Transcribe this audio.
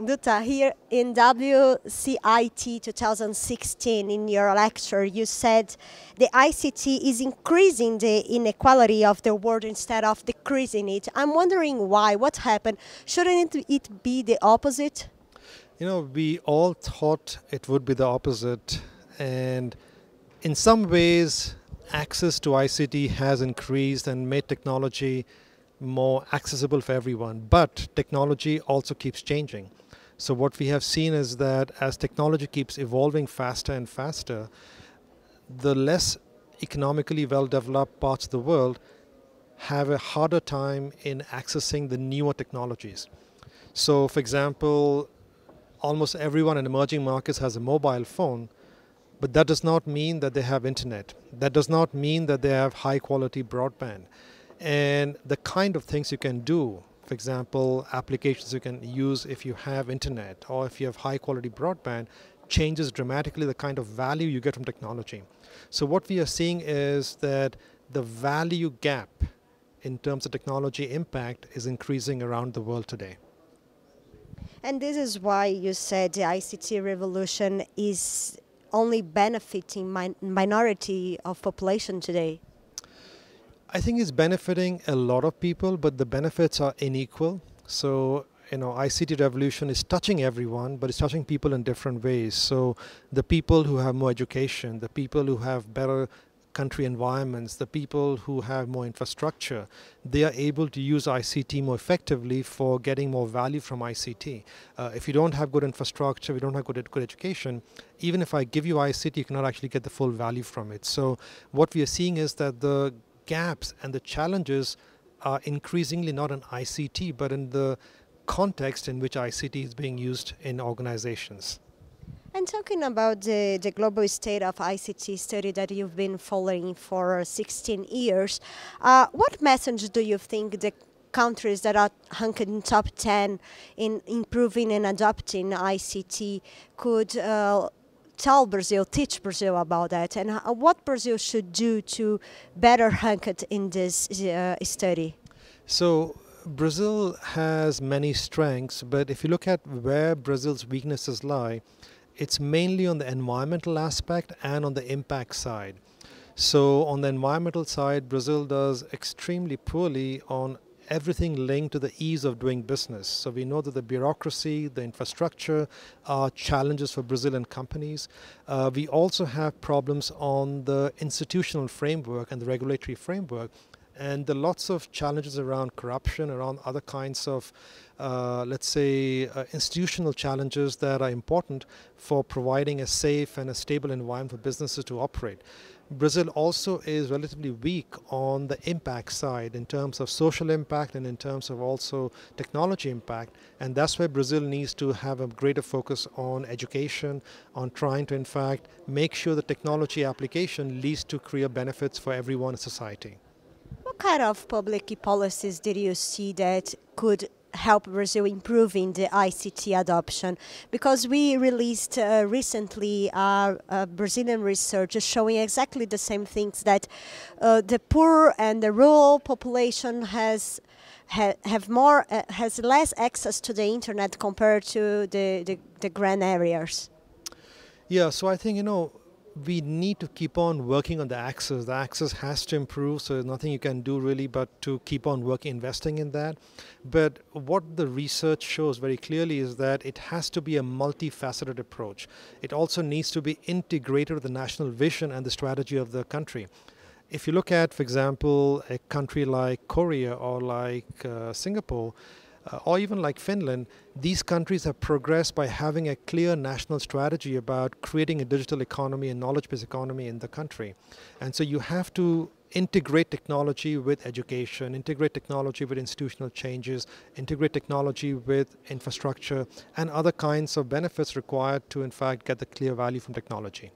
Duta, here in WCIT 2016, in your lecture, you said the ICT is increasing the inequality of the world instead of decreasing it. I'm wondering why, what happened? Shouldn't it be the opposite? You know, we all thought it would be the opposite. And in some ways, access to ICT has increased and made technology more accessible for everyone. But technology also keeps changing. So what we have seen is that as technology keeps evolving faster and faster, the less economically well-developed parts of the world have a harder time in accessing the newer technologies. So for example, almost everyone in emerging markets has a mobile phone, but that does not mean that they have internet. That does not mean that they have high quality broadband and the kind of things you can do. For example, applications you can use if you have internet or if you have high quality broadband changes dramatically the kind of value you get from technology. So, what we are seeing is that the value gap in terms of technology impact is increasing around the world today. And this is why you said the ICT revolution is only benefiting min minority of population today. I think it's benefiting a lot of people, but the benefits are unequal. So, you know, ICT revolution is touching everyone, but it's touching people in different ways. So, the people who have more education, the people who have better country environments, the people who have more infrastructure, they are able to use ICT more effectively for getting more value from ICT. Uh, if you don't have good infrastructure, we don't have good, good education, even if I give you ICT, you cannot actually get the full value from it. So what we are seeing is that the gaps and the challenges are increasingly not in ICT, but in the context in which ICT is being used in organizations. And talking about the, the global state of ICT study that you've been following for 16 years, uh, what message do you think the countries that are ranked in top 10 in improving and adopting ICT could uh, tell Brazil, teach Brazil about that, and what Brazil should do to better rank it in this uh, study? So Brazil has many strengths, but if you look at where Brazil's weaknesses lie, it's mainly on the environmental aspect and on the impact side. So on the environmental side, Brazil does extremely poorly on everything linked to the ease of doing business. So we know that the bureaucracy, the infrastructure are challenges for Brazilian companies. Uh, we also have problems on the institutional framework and the regulatory framework and there are lots of challenges around corruption, around other kinds of, uh, let's say, uh, institutional challenges that are important for providing a safe and a stable environment for businesses to operate. Brazil also is relatively weak on the impact side in terms of social impact and in terms of also technology impact. And that's why Brazil needs to have a greater focus on education, on trying to, in fact, make sure the technology application leads to career benefits for everyone in society. What kind of public policies did you see that could help Brazil improving the ICT adoption because we released uh, recently our uh, uh, Brazilian research showing exactly the same things that uh, the poor and the rural population has have more uh, has less access to the internet compared to the, the, the grand areas. Yeah, so I think you know we need to keep on working on the access. The access has to improve, so there's nothing you can do really but to keep on working, investing in that. But what the research shows very clearly is that it has to be a multifaceted approach. It also needs to be integrated with the national vision and the strategy of the country. If you look at, for example, a country like Korea or like uh, Singapore, uh, or even like Finland, these countries have progressed by having a clear national strategy about creating a digital economy and knowledge based economy in the country. And so you have to integrate technology with education, integrate technology with institutional changes, integrate technology with infrastructure, and other kinds of benefits required to, in fact, get the clear value from technology.